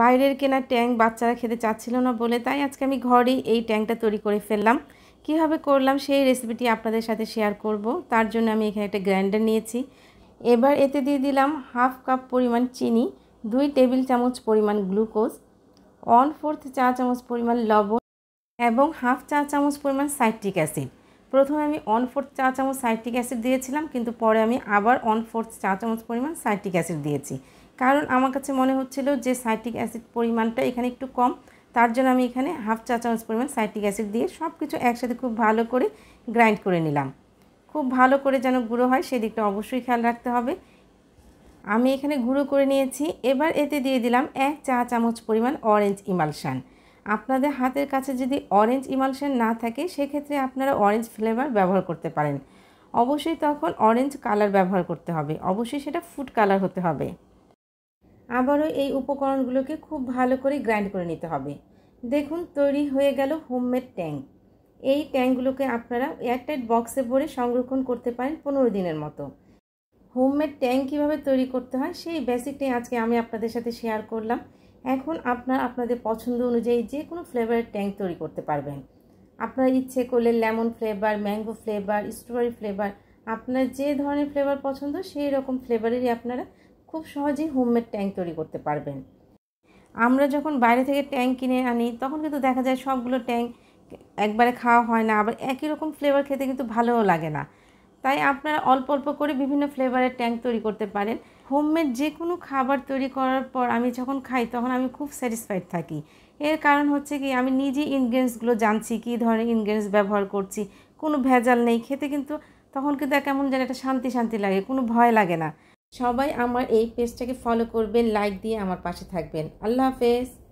বাইরের কেনা ট্যাং বাচ্চারা খেতে চাচ্ছিল না বলে তাই আজকে আমি ঘরেই এই ট্যাংটা তৈরি করে ফেললাম কীভাবে করলাম সেই রেসিপিটি আপনাদের সাথে শেয়ার করব তার জন্য আমি এখানে একটা গ্রাইন্ডার নিয়েছি এবার এতে দিয়ে দিলাম হাফ কাপ পরিমাণ চিনি দুই টেবিল চামচ পরিমাণ গ্লুকোজ ওয়ান ফোর্থ চা চামচ পরিমাণ লবণ এবং হাফ চা চামচ পরিমাণ সাইট্রিক অ্যাসিড প্রথমে আমি ওয়ান ফোর্থ চা চামচ সাইট্রিক অ্যাসিড দিয়েছিলাম কিন্তু পরে আমি আবার ওয়ান ফোর্থ চা চামচ পরিমাণ সাইট্রিক অ্যাসিড দিয়েছি কারণ আমার কাছে মনে হচ্ছিল যে সাইট্রিক অ্যাসিড পরিমাণটা এখানে একটু কম তার জন্য আমি এখানে হাফ চা চামচ পরিমাণ সাইট্রিক অ্যাসিড দিয়ে সব কিছু একসাথে খুব ভালো করে গ্রাইন্ড করে নিলাম খুব ভালো করে যেন গুঁড়ো হয় সেদিকটা অবশ্যই খেয়াল রাখতে হবে আমি এখানে গুঁড়ো করে নিয়েছি এবার এতে দিয়ে দিলাম এক চা চামচ পরিমাণ অরেঞ্জ ইমালশান আপনাদের হাতের কাছে যদি অরেঞ্জ ইমালশন না থাকে সেক্ষেত্রে আপনারা অরেঞ্জ ফ্লেভার ব্যবহার করতে পারেন অবশ্যই তখন অরেঞ্জ কালার ব্যবহার করতে হবে অবশ্যই সেটা ফুড কালার হতে হবে আবারও এই উপকরণগুলোকে খুব ভালো করে গ্রাইন্ড করে নিতে হবে দেখুন তৈরি হয়ে গেল হোমমেড ট্যাঙ্ক এই ট্যাঙ্কগুলোকে আপনারা এয়ারটাইট বক্সে ভরে সংরক্ষণ করতে পারেন পনেরো দিনের মতো হোমমেড ট্যাঙ্ক কীভাবে তৈরি করতে হয় সেই বেসিকটাই আজকে আমি আপনাদের সাথে শেয়ার করলাম এখন আপনার আপনাদের পছন্দ অনুযায়ী যে কোনো ফ্লেভারের ট্যাঙ্ক তৈরি করতে পারবেন আপনার ইচ্ছে করলে lemon flavour mango flavour strawberry flavour আপনার যে ধরনের ফ্লেভার পছন্দ সেই রকম ফ্লেভারেরই আপনারা খুব সহজেই হোমমেড ট্যাঙ্ক তৈরি করতে পারবেন আমরা যখন বাইরে থেকে ট্যাঙ্ক কিনে আনি তখন কিন্তু দেখা যায় সবগুলো ট্যাঙ্ক একবারে খাওয়া হয় না আবার একই রকম ফ্লেভার খেতে কিন্তু ভালোও লাগে না তাই আপনারা অল্প অল্প করে বিভিন্ন ফ্লেভারের ট্যাঙ্ক তৈরি করতে পারেন হোমমেড যে কোনো খাবার তৈরি করার পর আমি যখন খাই তখন আমি খুব স্যাটিসফাইড থাকি এর কারণ হচ্ছে কি আমি নিজে ইনগ্রেডিয়েন্টসগুলো জানছি কী ধরনের ইনগ্রেডিয়েন্টস ব্যবহার করছি কোনো ভেজাল নেই খেতে কিন্তু তখন কিন্তু কেমন যেন একটা শান্তি শান্তি লাগে কোনো ভয় লাগে না সবাই আমার এই পেজটাকে ফলো করবেন লাইক দিয়ে আমার পাশে থাকবেন আল্লাহ হাফেজ